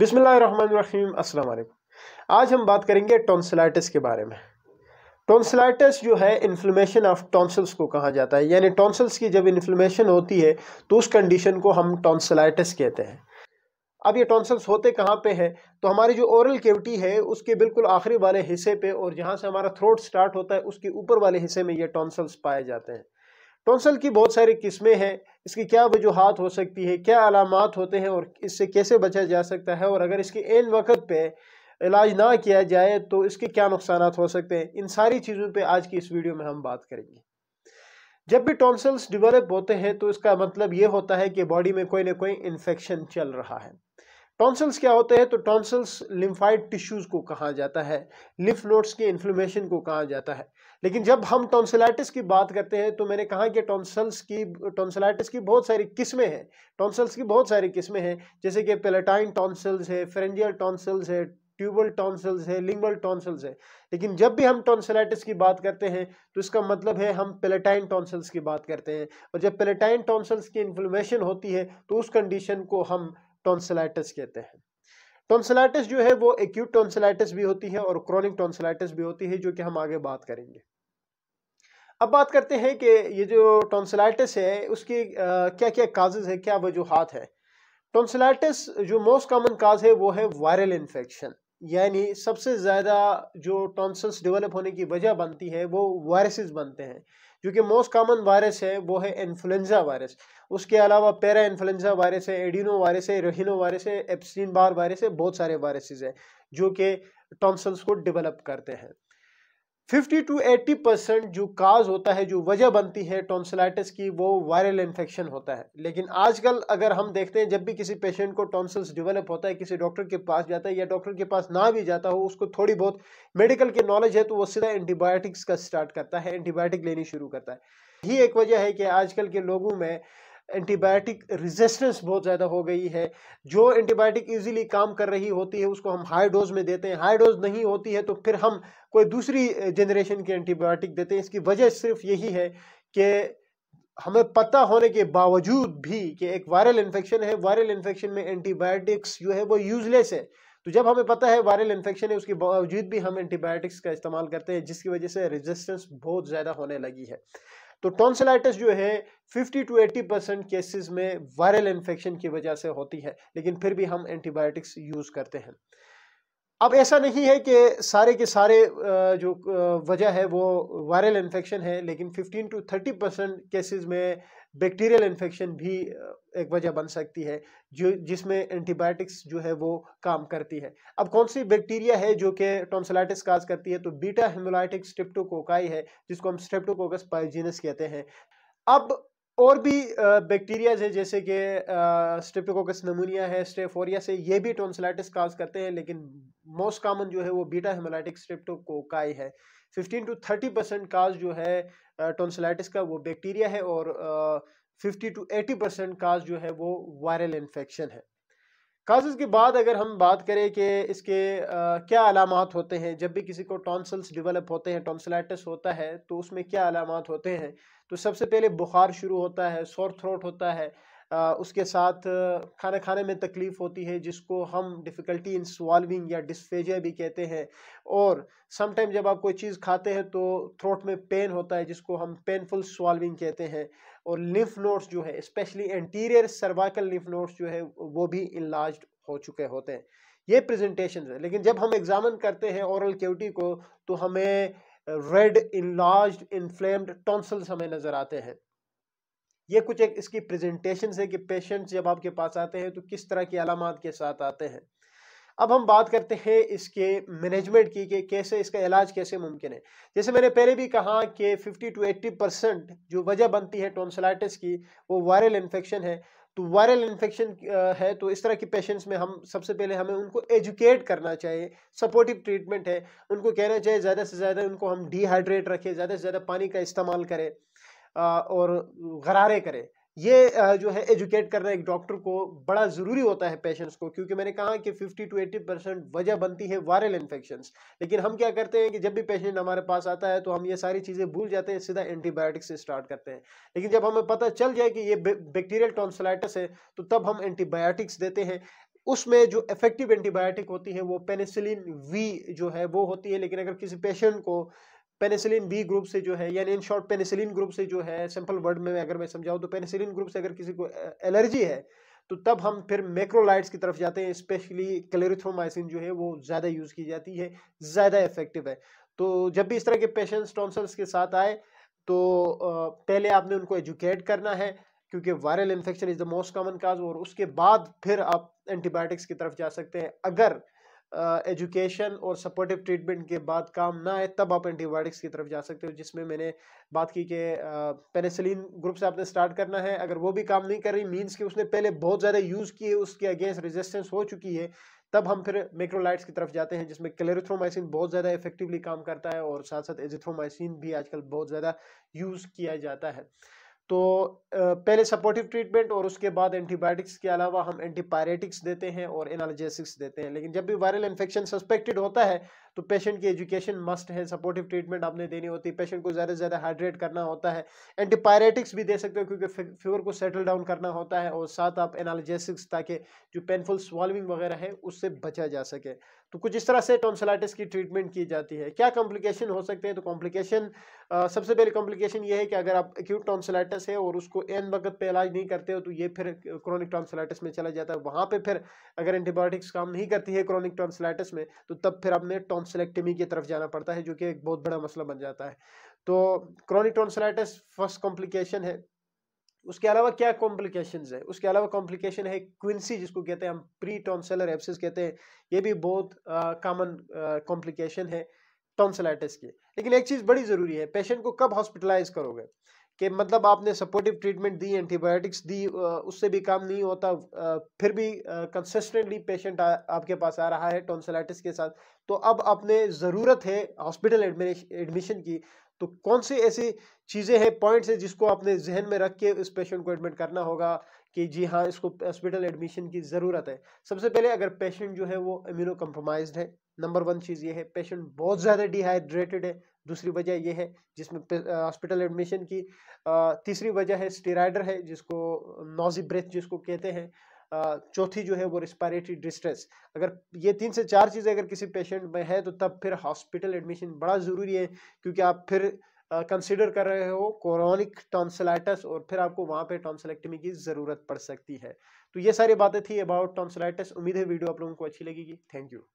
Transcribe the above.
अस्सलाम वालेकुम आज हम बात करेंगे टॉन्सिलाइटिस के बारे में टॉन्सिलाइटिस जो है इन्फ्लेमेशन ऑफ टॉन्सल्स को कहा जाता है यानी टॉन्सल्स की जब इन्फ्लेमेशन होती है तो उस कंडीशन को हम टॉन्सिलाइटिस कहते हैं अब ये टॉन्सल्स होते कहाँ पे हैं तो हमारी जो ओरल केविटी है उसके बिल्कुल आखिरी वाले हिस्से पे और जहाँ से हमारा थ्रोट स्टार्ट होता है उसके ऊपर वाले हिस्से में ये टॉन्सल्स पाए जाते हैं टोंसल की बहुत सारी किस्में हैं इसकी क्या वजूहत हो सकती है क्या अलामत होते हैं और इससे कैसे बचा जा सकता है और अगर इसके एन वक्त पे इलाज ना किया जाए तो इसके क्या नुकसान हो सकते हैं इन सारी चीज़ों पे आज की इस वीडियो में हम बात करेंगे जब भी टॉन्सल्स डिवेलप होते हैं तो इसका मतलब ये होता है कि बॉडी में कोई ना कोई इन्फेक्शन चल रहा है टॉन्सल्स क्या होते हैं तो टॉन्सल्स लिम्फाइड टिश्यूज़ को कहा जाता है लिफ नोड्स के इन्फ्लोमेशन को कहा जाता है लेकिन जब हम टॉन्सिलाइटिस की बात करते हैं तो मैंने कहा कि टॉन्सल्स की टॉन्सिलाइटिस की बहुत सारी किस्में हैं टॉन्सल्स की बहुत सारी किस्में हैं जैसे कि पेलेटाइन टॉन्सल्स है फ्रेंजियल टॉन्सल्स है ट्यूबल टॉन्सल्स है लिंगल टॉन्सल्स है लेकिन जब भी हम टॉन्सिलाइटिस की बात करते हैं तो इसका मतलब है हम पेलेटाइन टॉन्सल्स की बात करते हैं और जब पेलेटाइन टॉन्सल्स की इन्फ्लोमेशन होती है तो उस कंडीशन को हम टॉन्सिलाइटिस कहते हैं टॉन्सिलाइटिस जो है वो एक्यूट टॉन्सिलाइटिस भी होती है और क्रॉनिक टॉन्सिलाइटिस भी होती है जो कि हम आगे बात करेंगे अब बात करते हैं कि ये जो टॉन्सिलाइटिस है उसकी क्या क्या काजेज है क्या वजूहत है टॉन्सिलाइटिस जो मोस्ट कॉमन काज है वो है वायरल इन्फेक्शन यानी सबसे ज़्यादा जो टॉन्सल्स डेवलप होने की वजह बनती है वो वायरसेस बनते हैं जो कि मोस्ट कॉमन वायरस है वो है इन्फ्लुएंजा वायरस उसके अलावा पैरा इन्फ्लुएंजा वायरस है एडिनो वायरस है रोहिनो वायरस है एप्सिन बार वायरस है बहुत सारे वायरसेस हैं जो कि टॉन्सल्स को डेवलप करते हैं 50 टू 80 परसेंट जो काज होता है जो वजह बनती है टॉन्सिलाइटिस की वो वायरल इन्फेक्शन होता है लेकिन आजकल अगर हम देखते हैं जब भी किसी पेशेंट को टॉन्सल्स डेवलप होता है किसी डॉक्टर के पास जाता है या डॉक्टर के पास ना भी जाता हो उसको थोड़ी बहुत मेडिकल की नॉलेज है तो वो सीधा एंटीबायोटिक्स का स्टार्ट करता है एंटीबायोटिक लेनी शुरू करता है यही एक वजह है कि आजकल के लोगों में एंटीबायोटिक रिजिस्टेंस बहुत ज़्यादा हो गई है जो एंटीबायोटिक इजीली काम कर रही होती है उसको हम हाई डोज में देते हैं हाई डोज नहीं होती है तो फिर हम कोई दूसरी जनरेशन की एंटीबायोटिक देते हैं इसकी वजह सिर्फ यही है कि हमें पता होने के बावजूद भी कि एक वायरल इन्फेक्शन है वायरल इन्फेक्शन में एंटीबायोटिक्स जो है वो यूजलेस है तो जब हमें पता है वायरल इन्फेक्शन है उसके बावजूद भी हम एंटीबायोटिक्स का इस्तेमाल करते हैं जिसकी वजह से रेजिस्टेंस बहुत ज़्यादा होने लगी है तो टॉन्सिलाइटिस जो है 50 टू 80 परसेंट केसेस में वायरल इन्फेक्शन की वजह से होती है लेकिन फिर भी हम एंटीबायोटिक्स यूज़ करते हैं अब ऐसा नहीं है कि सारे के सारे जो वजह है वो वायरल इन्फेक्शन है लेकिन 15 टू 30 परसेंट केसेज में बैक्टीरियल इन्फेक्शन भी एक वजह बन सकती है जो जिसमें एंटीबायोटिक्स जो है वो काम करती है अब कौन सी बैक्टीरिया है जो कि टॉन्सलाइटिस काज करती है तो बीटा हेमोलाइटिक स्ट्रिप्टोकोकाई है जिसको हम स्ट्रेप्टोकोकस पाइजीनस कहते हैं अब और भी बैक्टीरियाज है जैसे कि स्ट्रेप्टोकोकस नमूनिया है स्टेफोरिया से ये भी टॉन्सिलाइटिस काज करते हैं लेकिन मोस्ट कॉमन जो है वो बीटा हेमोलाइटिक स्ट्रेप्टोकोकाई है 15 टू 30 परसेंट काज जो है टॉन्सिलाइटिस का वो बैक्टीरिया है और fifty to eighty percent cause जो है वो वायरल इन्फेक्शन है काजेज के बाद अगर हम बात करें कि इसके आ, क्या अलामत होते हैं जब भी किसी को टॉन्सल्स डेवलप होते हैं टॉन्सलाइटिस होता है तो उसमें क्या अलामत होते हैं तो सबसे पहले बुखार शुरू होता है सोर थ्रोट होता है आ, उसके साथ खाना खाने में तकलीफ़ होती है जिसको हम डिफ़िकल्टी इन सॉल्विंग या डिसफेजिया भी कहते हैं और समटाइम जब आप कोई चीज़ खाते हैं तो थ्रोट में पेन होता है जिसको हम पेनफुल सॉल्विंग कहते हैं और लिम्फ नोट्स जो है specially anterior cervical lymph nodes जो है वो भी इलाज हो चुके होते हैं ये प्रजेंटेशन है लेकिन जब हम एग्जामिन करते हैं औरल क्यूटी को तो हमें रेड इनलार्ज इन्फ्लेम्ड टॉन्सल्स हमें नज़र आते हैं ये कुछ एक इसकी प्रेजेंटेशन है कि पेशेंट जब आपके पास आते हैं तो किस तरह की अलामत के साथ आते हैं अब हम बात करते हैं इसके मैनेजमेंट की कि कैसे इसका इलाज कैसे मुमकिन है जैसे मैंने पहले भी कहा कि 50 टू 80 परसेंट जो वजह बनती है टॉन्सलाइटिस की वो वायरल इन्फेक्शन है तो वायरल इन्फेक्शन है तो इस तरह के पेशेंट्स में हम सबसे पहले हमें उनको एजुकेट करना चाहिए सपोर्टिव ट्रीटमेंट है उनको कहना चाहिए ज़्यादा से ज़्यादा उनको हम डिहाइड्रेट रखें ज़्यादा से ज़्यादा पानी का इस्तेमाल करें और गरारे करें ये जो है एजुकेट करना एक डॉक्टर को बड़ा ज़रूरी होता है पेशेंट्स को क्योंकि मैंने कहा कि 50 टू 80 परसेंट वजह बनती है वायरल इन्फेक्शंस लेकिन हम क्या करते हैं कि जब भी पेशेंट हमारे पास आता है तो हम ये सारी चीज़ें भूल जाते हैं सीधा एंटीबायोटिक्स से स्टार्ट करते हैं लेकिन जब हमें पता चल जाए कि ये बैक्टीरियल टॉन्सलाइटस है तो तब हम एंटीबायोटिक्स देते हैं उसमें जो इफेक्टिव एंटीबायोटिक होती है वो पेनिसिलिन वी जो है वो होती है लेकिन अगर किसी पेशेंट को पेनिसिलिन बी ग्रुप से जो है यानी इन शॉर्ट पेनिसिलिन ग्रुप से जो है सिंपल वर्ड में अगर मैं समझाऊँ तो पेनिसिलिन ग्रुप से अगर किसी को एलर्जी है तो तब हम फिर मैक्रोलाइट्स की तरफ जाते हैं स्पेशली क्लेरिथ्रोमाइसिन जो है वो ज़्यादा यूज़ की जाती है ज़्यादा इफेक्टिव है तो जब भी इस तरह के पेशेंट्स टॉन्सल्स के साथ आए तो पहले आपने उनको एजुकेट करना है क्योंकि viral infection is the most common cause और उसके बाद फिर आप एंटीबायोटिक्स की तरफ जा सकते हैं अगर एजुकेशन और सपोर्टिव ट्रीटमेंट के बाद काम ना आए तब आप एंटीबायोटिक्स की तरफ जा सकते हो जिसमें मैंने बात की कि पेनिसिलिन ग्रुप से आपने स्टार्ट करना है अगर वो भी काम नहीं कर रही मीन्स कि उसने पहले बहुत ज़्यादा यूज़ किए उसके अगेंस्ट रेजिस्टेंस हो चुकी है तब हम फिर मेक्रोलाइट्स की तरफ जाते हैं जिसमें क्लेरिथ्रोमाइसिन बहुत ज़्यादा इफेक्टिवली काम करता है और साथ साथ एजिथ्रोमाइसिन भी आजकल बहुत ज़्यादा यूज़ किया जाता है तो पहले सपोर्टिव ट्रीटमेंट और उसके बाद एंटीबायोटिक्स के अलावा हम एंटीपायरेटिक्स देते हैं और एनालजेसिक्स देते हैं लेकिन जब भी वायरल इन्फेक्शन सस्पेक्टेड होता है तो पेशेंट की एजुकेशन मस्ट है सपोर्टिव ट्रीटमेंट आपने देनी होती है पेशेंट को ज़्यादा से ज़्यादा हाइड्रेट करना होता है एंटीपायरेटिक्स भी दे सकते हो क्योंकि फीवर को सेटल डाउन करना होता है और साथ आप एनालजेसिक्स ताकि जो पेनफुल स्वालविंग वगैरह है उससे बचा जा सके तो कुछ इस तरह से टॉन्सलाइटिस की ट्रीटमेंट की जाती है क्या कॉम्प्लिकेशन हो सकते हैं तो कॉम्प्लिकेशन सबसे पहले कॉम्प्लिकेशन ये है कि अगर आप एक्यूट टॉन्सलाइटिस है और उसको एन वक्त पे इलाज नहीं करते हो तो ये फिर क्रॉनिक टॉन्सलाइटिस में चला जाता है वहाँ पे फिर अगर एंटीबायोटिक्स काम नहीं करती है क्रॉनिक टॉन्सलाइटिस में तो तब फिर आपने टॉन्सिलेक्टमी की तरफ जाना पड़ता है जो कि एक बहुत बड़ा मसला बन जाता है तो क्रॉनिक टॉन्सलाइटिस फर्स्ट कॉम्प्लिकेशन है उसके अलावा क्या कॉम्प्लिकेशन है उसके अलावा कॉम्प्लिकेशन है क्विंसी जिसको कहते हैं हम प्री टॉन्सेलर एप्सिस कहते हैं ये भी बहुत कॉमन कॉम्प्लिकेशन है टॉन्सेलाइटिस की लेकिन एक चीज़ बड़ी ज़रूरी है पेशेंट को कब हॉस्पिटलाइज करोगे कि मतलब आपने सपोर्टिव ट्रीटमेंट दी एंटीबायोटिक्स दी उससे भी काम नहीं होता फिर भी कंसिस्टेंटली पेशेंट आपके पास आ रहा है टॉन्सिलाइटिस के साथ तो अब आपने ज़रूरत है हॉस्पिटल एडमिशन की तो कौन सी ऐसी चीज़ें हैं पॉइंट्स हैं जिसको आपने जहन में रख के इस पेशेंट को एडमिट करना होगा कि जी हाँ इसको हॉस्पिटल एडमिशन की ज़रूरत है सबसे पहले अगर पेशेंट जो है वो इम्यूनो कम्प्रोमाइज है नंबर वन चीज़ ये है पेशेंट बहुत ज़्यादा डिहाइड्रेटेड है दूसरी वजह यह है जिसमें हॉस्पिटल एडमिशन की तीसरी वजह है स्टेराइडर है जिसको नोजी ब्रेथ जिसको कहते हैं चौथी जो है वो रिस्पायरेटरी डिस्ट्रेस अगर ये तीन से चार चीज़ें अगर किसी पेशेंट में है तो तब फिर हॉस्पिटल एडमिशन बड़ा ज़रूरी है क्योंकि आप फिर कंसिडर कर रहे हो कोरोनिक टॉन्सलाइटस और फिर आपको वहाँ पे टॉन्सलेक्टमी की ज़रूरत पड़ सकती है तो ये सारी बातें थी अबाउट टॉन्सलाइटस उम्मीद है वीडियो आप लोगों को अच्छी लगेगी थैंक यू